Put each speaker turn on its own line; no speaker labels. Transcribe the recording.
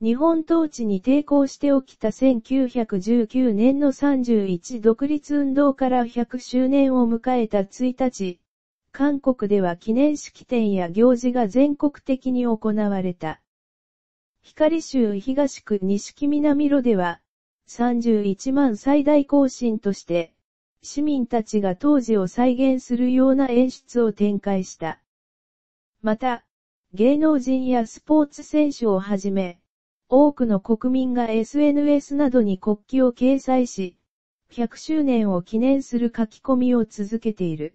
日本統治に抵抗して起きた1919年の31独立運動から100周年を迎えた1日、韓国では記念式典や行事が全国的に行われた。光州東区西木南路では、31万最大更新として、市民たちが当時を再現するような演出を展開した。また、芸能人やスポーツ選手をはじめ、多くの国民が SNS などに国旗を掲載し、100周年を記念する書き込みを続けている。